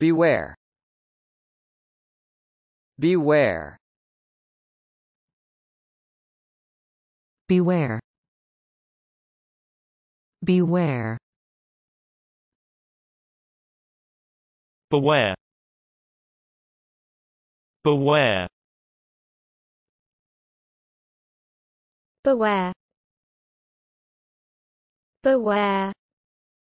Beware. Beware. Beware. Beware. Beware. Beware. Beware. Beware.